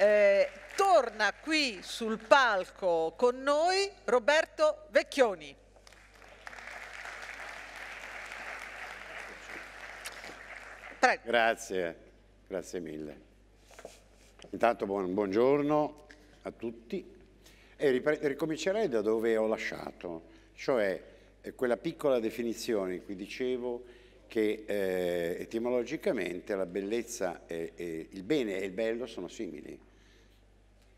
Eh, torna qui sul palco con noi Roberto Vecchioni. Prego. Grazie, grazie mille. Intanto buon, buongiorno a tutti e ricomincerei da dove ho lasciato, cioè eh, quella piccola definizione in cui dicevo che eh, etimologicamente la bellezza e, e il bene e il bello sono simili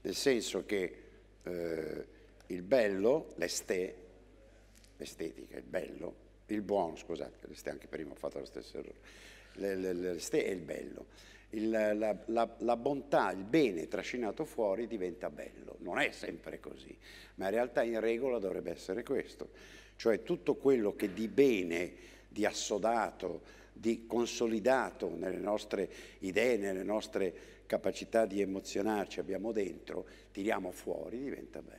nel senso che eh, il bello, l'estè, l'estetica, il bello, il buono, scusate, l'estè anche prima ho fatto lo stesso errore, l'estè è il bello, il, la, la, la, bontà, il bene trascinato fuori diventa bello, non è sempre così, ma in realtà in regola dovrebbe essere questo, cioè tutto quello che di bene, di assodato, di consolidato nelle nostre idee, nelle nostre capacità di emozionarci abbiamo dentro, tiriamo fuori, diventa bello.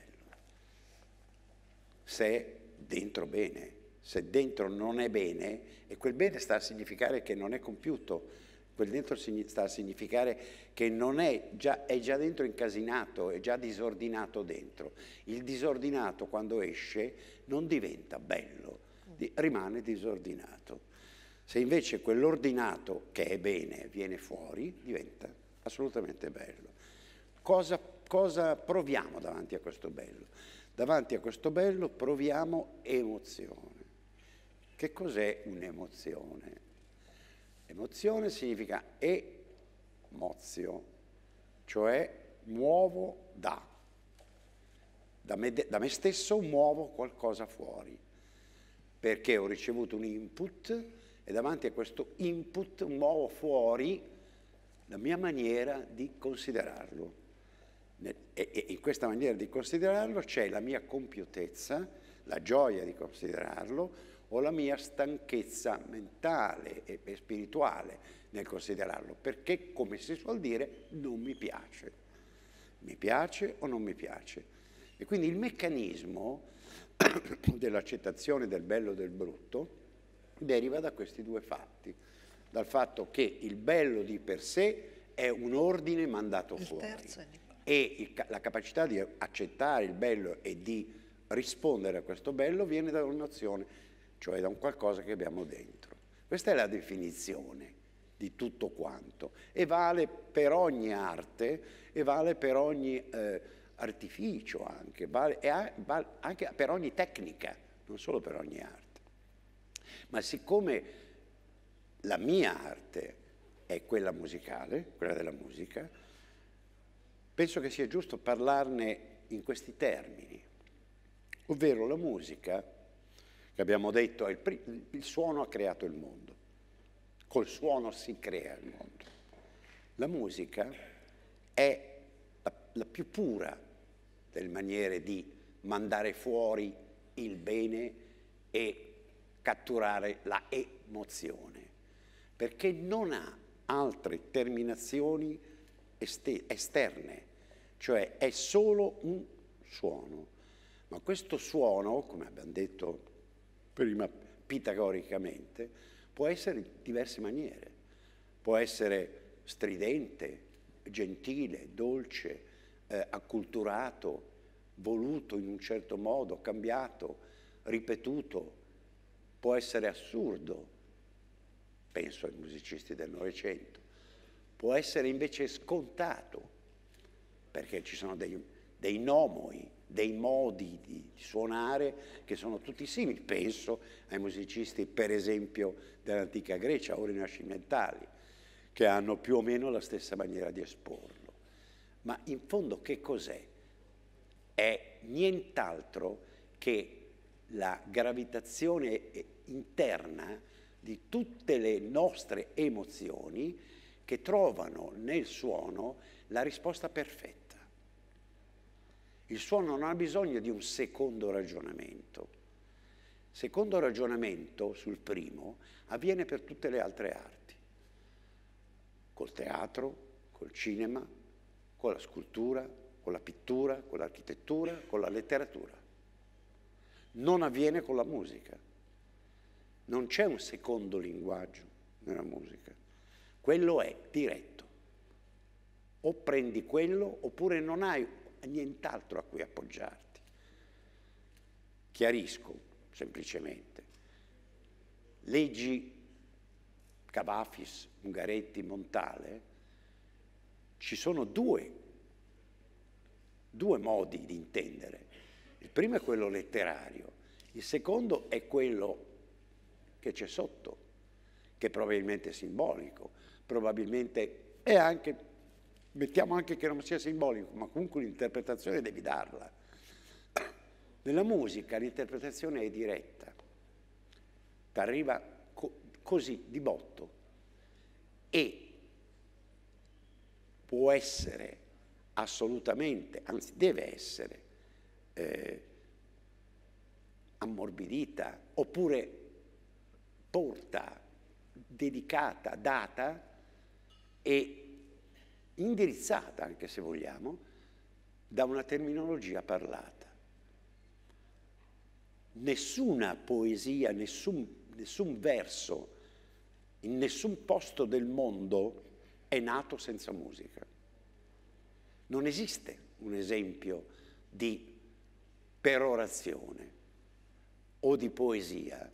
Se dentro bene, se dentro non è bene, e quel bene sta a significare che non è compiuto, quel dentro sta a significare che non è già, è già dentro incasinato, è già disordinato dentro. Il disordinato quando esce non diventa bello, rimane disordinato. Se invece quell'ordinato che è bene viene fuori, diventa bello assolutamente bello. Cosa, cosa proviamo davanti a questo bello? Davanti a questo bello proviamo emozione. Che cos'è un'emozione? Emozione significa e cioè muovo da. Da me, da me, stesso muovo qualcosa fuori, perché ho ricevuto un input e davanti a questo input muovo fuori la mia maniera di considerarlo. E in questa maniera di considerarlo c'è la mia compiutezza, la gioia di considerarlo o la mia stanchezza mentale e spirituale nel considerarlo, perché come si suol dire non mi piace. Mi piace o non mi piace. E quindi il meccanismo dell'accettazione del bello e del brutto deriva da questi due fatti dal fatto che il bello di per sé è un ordine mandato il fuori. e il, la capacità di accettare il bello e di rispondere a questo bello viene da un'azione, cioè da un qualcosa che abbiamo dentro. Questa è la definizione di tutto quanto e vale per ogni arte e vale per ogni eh, artificio anche, vale, a, vale anche per ogni tecnica, non solo per ogni arte. Ma siccome la mia arte è quella musicale, quella della musica, penso che sia giusto parlarne in questi termini, ovvero la musica, che abbiamo detto, è il, il suono ha creato il mondo, col suono si crea il mondo. La musica è la, la più pura delle maniere di mandare fuori il bene e catturare la emozione perché non ha altre terminazioni esterne, cioè è solo un suono. Ma questo suono, come abbiamo detto prima pitagoricamente, può essere in diverse maniere. Può essere stridente, gentile, dolce, eh, acculturato, voluto in un certo modo, cambiato, ripetuto. Può essere assurdo, penso ai musicisti del Novecento, può essere invece scontato, perché ci sono dei, dei nomoi, dei modi di, di suonare che sono tutti simili. Penso ai musicisti, per esempio, dell'antica Grecia o rinascimentali, che hanno più o meno la stessa maniera di esporlo. Ma in fondo che cos'è? È nient'altro che la gravitazione interna di tutte le nostre emozioni che trovano nel suono la risposta perfetta. Il suono non ha bisogno di un secondo ragionamento. Secondo ragionamento sul primo avviene per tutte le altre arti, col teatro, col cinema, con la scultura, con la pittura, con l'architettura, con la letteratura. Non avviene con la musica. Non c'è un secondo linguaggio nella musica. Quello è diretto. O prendi quello oppure non hai nient'altro a cui appoggiarti. Chiarisco semplicemente. Leggi Cavafis, Ungaretti, Montale, ci sono due, due modi di intendere. Il primo è quello letterario, il secondo è quello che c'è sotto, che probabilmente è simbolico, probabilmente è anche, mettiamo anche che non sia simbolico, ma comunque l'interpretazione devi darla. Nella musica l'interpretazione è diretta, ti arriva co così di botto e può essere assolutamente, anzi deve essere, eh, ammorbidita oppure porta dedicata, data e indirizzata, anche se vogliamo, da una terminologia parlata. Nessuna poesia, nessun, nessun verso, in nessun posto del mondo è nato senza musica. Non esiste un esempio di perorazione o di poesia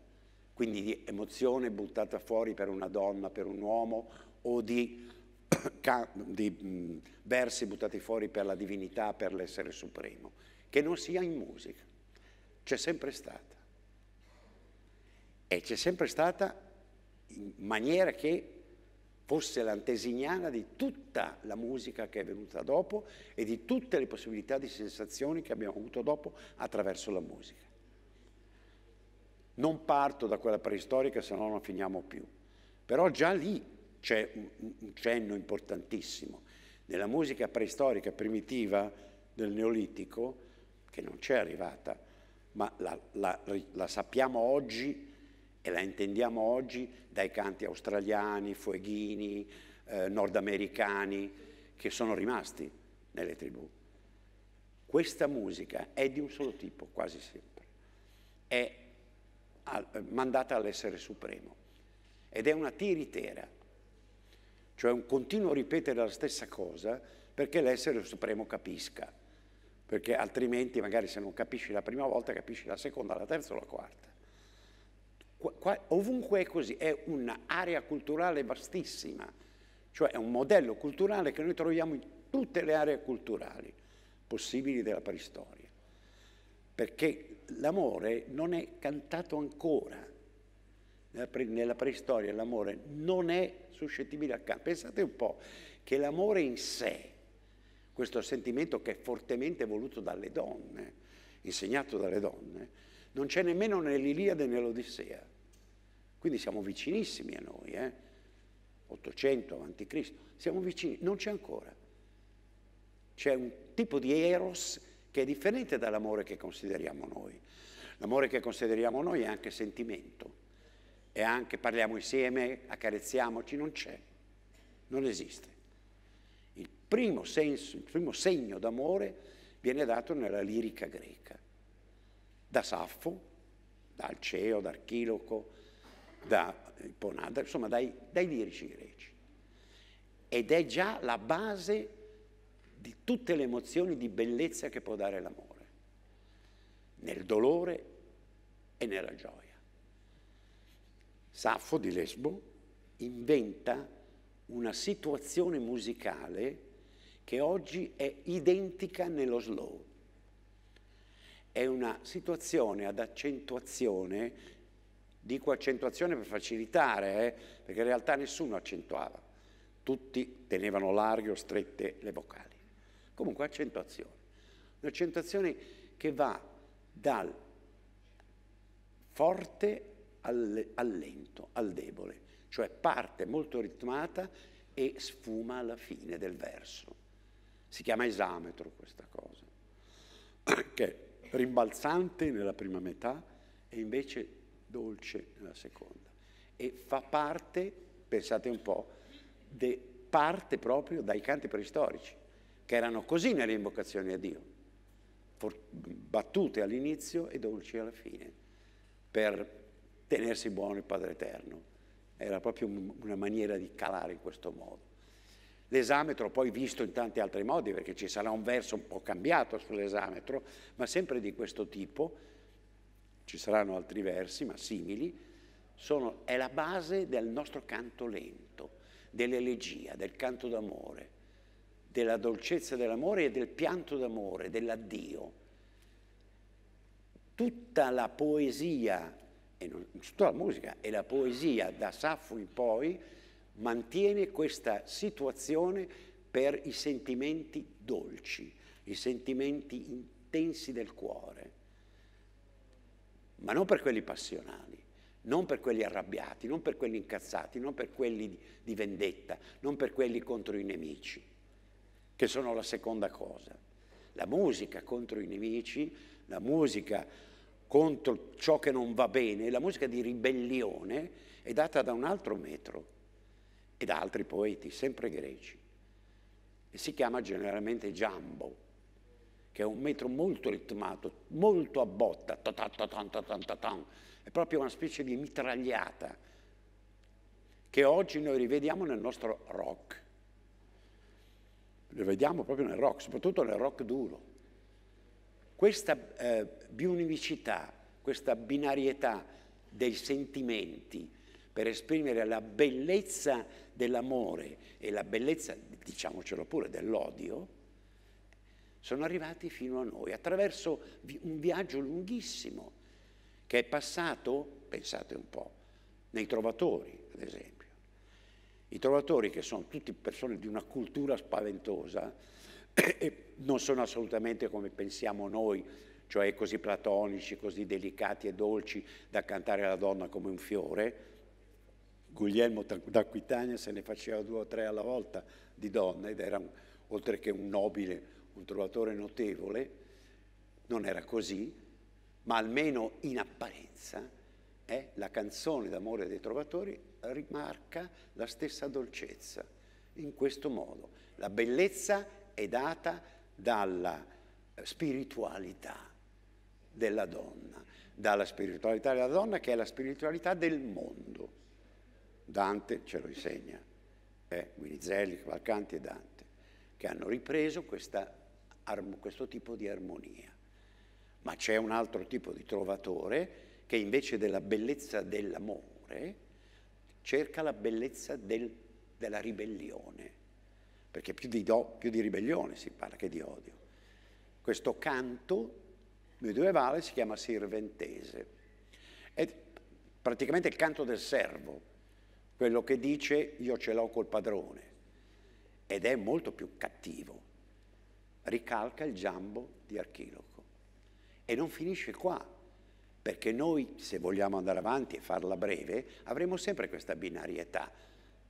quindi di emozione buttata fuori per una donna, per un uomo, o di, di versi buttati fuori per la divinità, per l'essere supremo, che non sia in musica. C'è sempre stata. E c'è sempre stata in maniera che fosse l'antesignana di tutta la musica che è venuta dopo e di tutte le possibilità di sensazioni che abbiamo avuto dopo attraverso la musica. Non parto da quella preistorica, se no non finiamo più. Però già lì c'è un, un cenno importantissimo. Nella musica preistorica primitiva del Neolitico, che non c'è arrivata, ma la, la, la sappiamo oggi e la intendiamo oggi dai canti australiani, fueghini, eh, nordamericani, che sono rimasti nelle tribù. Questa musica è di un solo tipo, quasi sempre. È eh, mandata all'essere supremo. Ed è una tiritera, cioè un continuo ripetere la stessa cosa perché l'essere supremo capisca, perché altrimenti magari se non capisci la prima volta capisci la seconda, la terza o la quarta. Qua, qua, ovunque è così, è un'area culturale vastissima, cioè è un modello culturale che noi troviamo in tutte le aree culturali possibili della preistoria, perché l'amore non è cantato ancora. Nella, preistoria l'amore non è suscettibile a canto. Pensate un po' che l'amore in sé, questo sentimento che è fortemente voluto dalle donne, insegnato dalle donne, non c'è nemmeno nell'Iliade e nell'Odissea. Quindi siamo vicinissimi a noi, eh? 800 a.C., siamo vicini, non c'è ancora. C'è un tipo di eros che è differente dall'amore che consideriamo noi. L'amore che consideriamo noi è anche sentimento, è anche parliamo insieme, accarezziamoci, non c'è, non esiste. Il primo, senso, il primo segno d'amore viene dato nella lirica greca, da Saffo, da Alceo, da Archiloco, da Ponada, insomma dai, dai lirici greci. Ed è già la base di tutte le emozioni di bellezza che può dare l'amore, nel dolore e nella gioia. Saffo di Lesbo inventa una situazione musicale che oggi è identica nello slow. È una situazione ad accentuazione, dico accentuazione per facilitare, eh, perché in realtà nessuno accentuava, tutti tenevano larghe o strette le vocali. Comunque accentuazione. Un'accentuazione che va dal forte al, al lento, al debole, cioè parte molto ritmata e sfuma alla fine del verso. Si chiama esametro questa cosa, che è rimbalzante nella prima metà e invece dolce nella seconda. E fa parte, pensate un po', de, parte proprio dai canti preistorici che erano così nelle invocazioni a Dio, battute all'inizio e dolci alla fine, per tenersi buono il Padre Eterno. Era proprio una maniera di calare in questo modo. L'esametro poi visto in tanti altri modi, perché ci sarà un verso un po' cambiato sull'esametro, ma sempre di questo tipo, ci saranno altri versi, ma simili, sono, è la base del nostro canto lento, dell'elegia, del canto d'amore della dolcezza dell'amore e del pianto d'amore, dell'addio. Tutta la poesia, e non, tutta la musica e la poesia da Saffo in poi mantiene questa situazione per i sentimenti dolci, i sentimenti intensi del cuore, ma non per quelli passionali non per quelli arrabbiati, non per quelli incazzati, non per quelli di vendetta, non per quelli contro i nemici che sono la seconda cosa. La musica contro i nemici, la musica contro ciò che non va bene, la musica di ribellione è data da un altro metro e da altri poeti, sempre greci. E si chiama generalmente giambo, che è un metro molto ritmato, molto a botta, è proprio una specie di mitragliata che oggi noi rivediamo nel nostro rock lo vediamo proprio nel rock, soprattutto nel rock duro. Questa eh, biunivicità, questa binarietà dei sentimenti per esprimere la bellezza dell'amore e la bellezza, diciamocelo pure, dell'odio, sono arrivati fino a noi attraverso un viaggio lunghissimo che è passato, pensate un po', nei trovatori, ad esempio i trovatori, che sono tutte persone di una cultura spaventosa, e non sono assolutamente come pensiamo noi, cioè così platonici, così delicati e dolci da cantare alla donna come un fiore. Guglielmo d'Aquitania se ne faceva due o tre alla volta di donna ed era un, oltre che un nobile, un trovatore notevole, non era così, ma almeno in apparenza è la canzone d'amore dei trovatori, rimarca la stessa dolcezza. In questo modo la bellezza è data dalla spiritualità della donna, dalla spiritualità della donna che è la spiritualità del mondo. Dante ce lo insegna, eh? Guinizelli, Cavalcanti e Dante, che hanno ripreso questa, questo tipo di armonia. Ma c'è un altro tipo di trovatore che invece della bellezza dell'amore cerca la bellezza del, della ribellione, perché più di, do, più di ribellione si parla che di odio. Questo canto medievale si chiama sirventese, è praticamente il canto del servo, quello che dice io ce l'ho col padrone, ed è molto più cattivo, ricalca il giambo di Archiloco. E non finisce qua, perché noi, se vogliamo andare avanti e farla breve, avremo sempre questa binarietà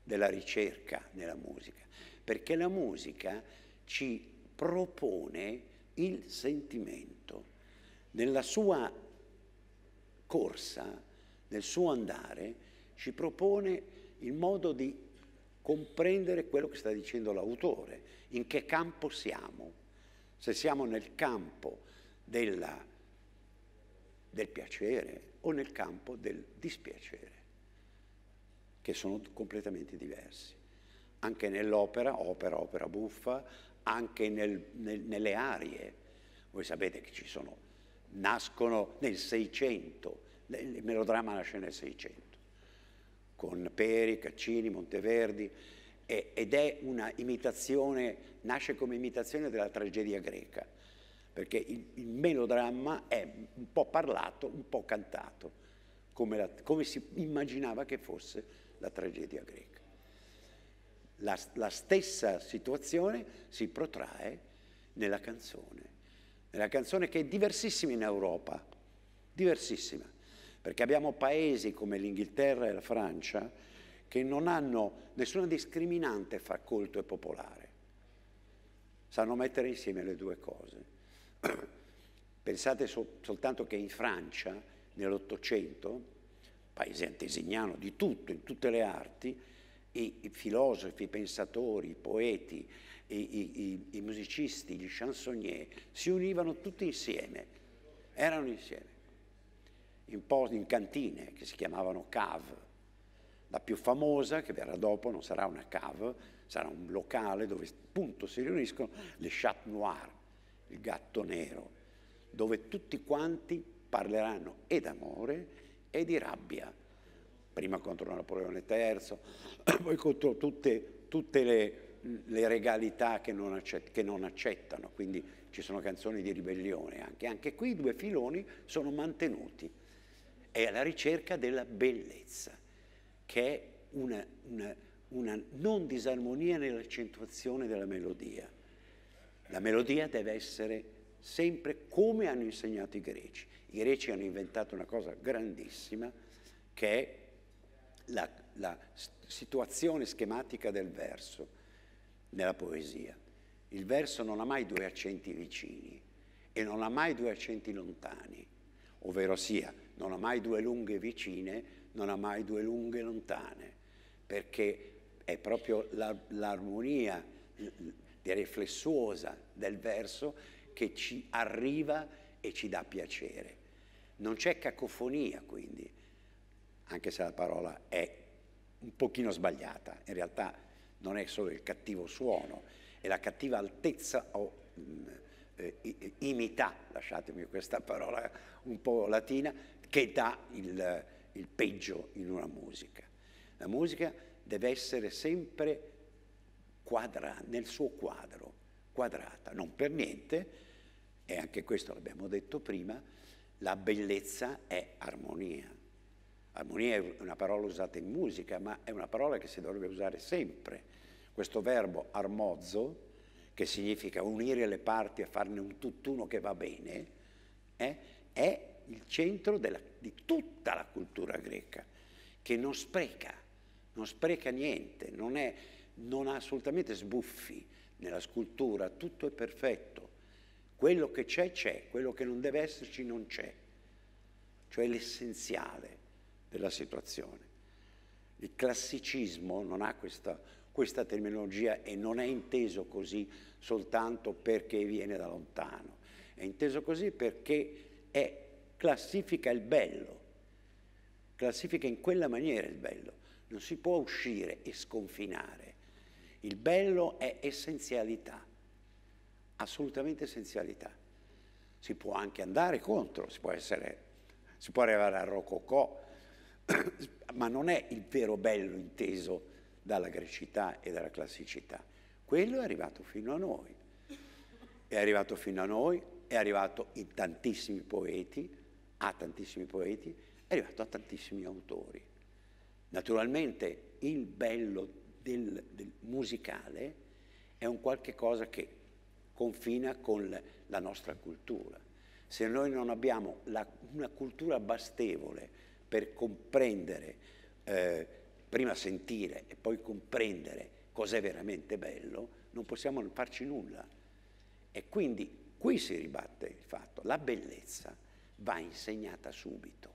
della ricerca nella musica, perché la musica ci propone il sentimento nella sua corsa, nel suo andare, ci propone il modo di comprendere quello che sta dicendo l'autore, in che campo siamo. Se siamo nel campo della del piacere o nel campo del dispiacere, che sono completamente diversi. Anche nell'opera, opera, opera buffa, anche nel, nel, nelle arie. Voi sapete che ci sono, nascono nel Seicento, il melodramma nasce nel Seicento, con Peri, Caccini, Monteverdi, e, ed è una imitazione, nasce come imitazione della tragedia greca perché il, il melodramma è un po' parlato, un po' cantato, come, la, come si immaginava che fosse la tragedia greca. La, la stessa situazione si protrae nella canzone, nella canzone che è diversissima in Europa, diversissima, perché abbiamo paesi come l'Inghilterra e la Francia che non hanno nessuna discriminante fra colto e popolare, sanno mettere insieme le due cose. Pensate sol- soltanto che in Francia, nell'Ottocento, paese antesignano di tutto, in tutte le arti, i, i filosofi, i pensatori, i poeti, i, i musicisti, gli chansonnier si univano tutti insieme, erano insieme, in, pos- in cantine che si chiamavano cave. La più famosa, che verrà dopo, non sarà una cave, sarà un locale dove appunto si riuniscono le chat noir, il gatto nero, dove tutti quanti parleranno e d'amore e di rabbia, prima contro Napoleone III, poi contro tutte, tutte le, le, regalità che non, accett- che non, accettano, quindi ci sono canzoni di ribellione anche. Anche qui i due filoni sono mantenuti, è alla ricerca della bellezza, che è una, una, una non disarmonia nell'accentuazione della melodia la melodia deve essere sempre come hanno insegnato i greci. I greci hanno inventato una cosa grandissima che è la, la situazione schematica del verso nella poesia. Il verso non ha mai due accenti vicini e non ha mai due accenti lontani, ovvero sia, non ha mai due lunghe vicine, non ha mai due lunghe lontane, perché è proprio l'armonia direi flessuosa del verso che ci arriva e ci dà piacere. Non c'è cacofonia quindi, anche se la parola è un pochino sbagliata, in realtà non è solo il cattivo suono, è la cattiva altezza o mh, mm, eh, imità, lasciatemi questa parola un po' latina, che dà il, il peggio in una musica. La musica deve essere sempre quadra, nel suo quadro, quadrata. Non per niente, e anche questo l'abbiamo detto prima, la bellezza è armonia. Armonia è una parola usata in musica, ma è una parola che si dovrebbe usare sempre. Questo verbo armozzo, che significa unire le parti e farne un tutt'uno che va bene, eh, è il centro della, di tutta la cultura greca, che non spreca, non spreca niente, non è non ha assolutamente sbuffi nella scultura, tutto è perfetto. Quello che c'è c'è, quello che non deve esserci non c'è. Cioè l'essenziale della situazione. Il classicismo non ha questa, questa terminologia e non è inteso così soltanto perché viene da lontano. È inteso così perché è, classifica il bello, classifica in quella maniera il bello. Non si può uscire e sconfinare il bello è essenzialità, assolutamente essenzialità. Si può anche andare contro, si può, essere, si può arrivare al rococò, ma non è il vero bello inteso dalla grecità e dalla classicità. Quello è arrivato fino a noi. È arrivato fino a noi, è arrivato in tantissimi poeti, a tantissimi poeti, è arrivato a tantissimi autori. Naturalmente il bello del, del musicale è un qualche cosa che confina con la nostra cultura. Se noi non abbiamo la, una cultura bastevole per comprendere, eh, prima sentire e poi comprendere cos'è veramente bello, non possiamo farci nulla. E quindi qui si ribatte il fatto, la bellezza va insegnata subito,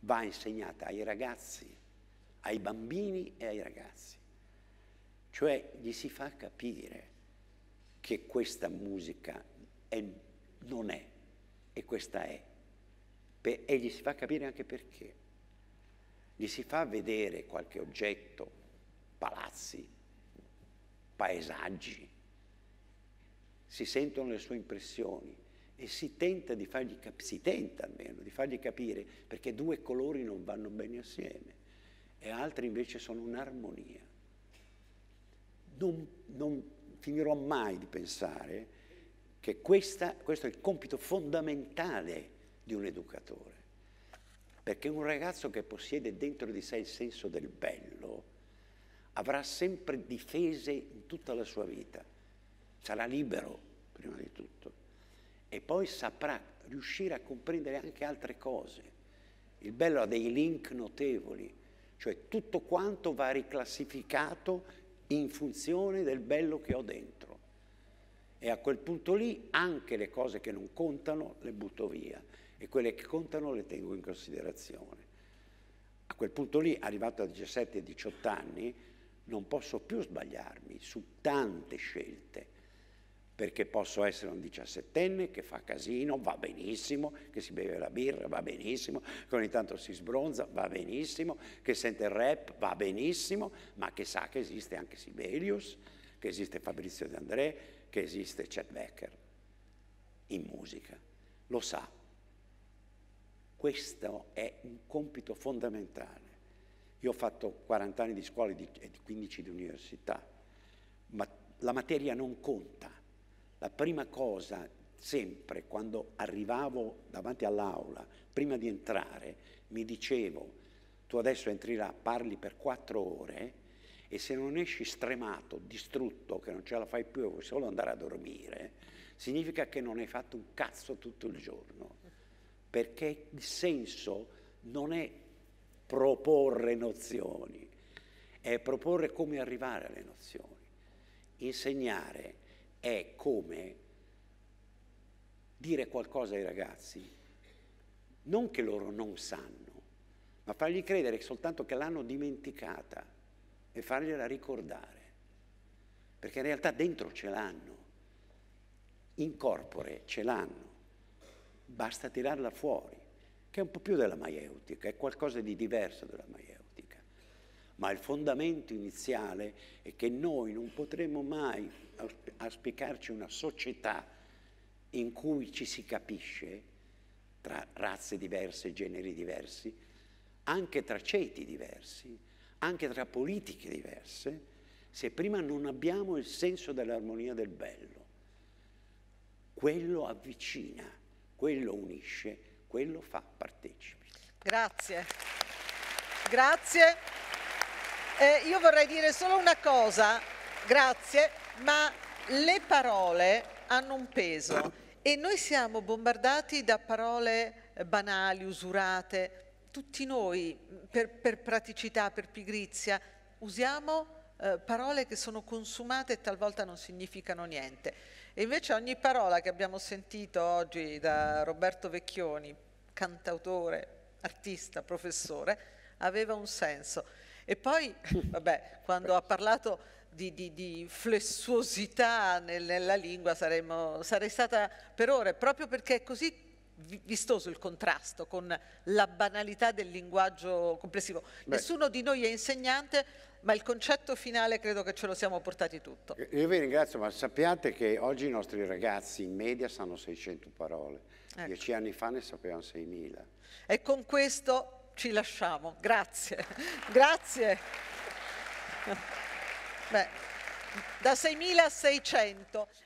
va insegnata ai ragazzi ai bambini e ai ragazzi. Cioè gli si fa capire che questa musica è, non è e questa è. e gli si fa capire anche perché. Gli si fa vedere qualche oggetto, palazzi, paesaggi, si sentono le sue impressioni e si tenta di fargli, capire, si tenta almeno di fargli capire perché due colori non vanno bene assieme e altri invece sono un'armonia. Non, non finirò mai di pensare che questa, questo è il compito fondamentale di un educatore, perché un ragazzo che possiede dentro di sé il senso del bello avrà sempre difese in tutta la sua vita, sarà libero prima di tutto e poi saprà riuscire a comprendere anche altre cose. Il bello ha dei link notevoli, cioè tutto quanto va riclassificato in funzione del bello che ho dentro. E a quel punto lì anche le cose che non contano le butto via e quelle che contano le tengo in considerazione. A quel punto lì, arrivato a 17-18 anni, non posso più sbagliarmi su tante scelte perché posso essere un diciassettenne che fa casino, va benissimo, che si beve la birra, va benissimo, che ogni tanto si sbronza, va benissimo, che sente il rap, va benissimo, ma che sa che esiste anche Sibelius, che esiste Fabrizio De André, che esiste Chet Becker in musica. Lo sa. Questo è un compito fondamentale. Io ho fatto 40 anni di scuola e 15 di università, ma la materia non conta la prima cosa, sempre quando arrivavo davanti all'aula, prima di entrare, mi dicevo, tu adesso entri là, parli per quattro ore e se non esci stremato, distrutto, che non ce la fai più e vuoi solo andare a dormire, significa che non hai fatto un cazzo tutto il giorno. Perché il senso non è proporre nozioni, è proporre come arrivare alle nozioni, insegnare è come dire qualcosa ai ragazzi, non che loro non sanno, ma fargli credere soltanto che l'hanno dimenticata e fargliela ricordare, perché in realtà dentro ce l'hanno, in corpore ce l'hanno, basta tirarla fuori, che è un po' più della maieutica, è qualcosa di diverso dalla maieutica, ma il fondamento iniziale è che noi non potremo mai a spiegarci una società in cui ci si capisce tra razze diverse, generi diversi, anche tra ceti diversi, anche tra politiche diverse, se prima non abbiamo il senso dell'armonia del bello. Quello avvicina, quello unisce, quello fa partecipi. Grazie. Grazie. Eh, io vorrei dire solo una cosa. Grazie ma le parole hanno un peso e noi siamo bombardati da parole eh, banali, usurate, tutti noi mm, per, per praticità, per pigrizia, usiamo eh, parole che sono consumate e talvolta non significano niente. E invece ogni parola che abbiamo sentito oggi da Roberto Vecchioni, cantautore, artista, professore, aveva un senso. E poi, vabbè, quando ha parlato di, di, di flessuosità nel, nella lingua saremmo, sarei stata per ore, proprio perché è così vistoso il contrasto con la banalità del linguaggio complessivo. Beh. Nessuno di noi è insegnante, ma il concetto finale credo che ce lo siamo portati tutto. Io vi ringrazio, ma sappiate che oggi i nostri ragazzi in media sanno 600 parole, ecco. dieci anni fa ne sapevano 6.000. E con questo ci lasciamo. Grazie. Grazie. Beh, da 6.600.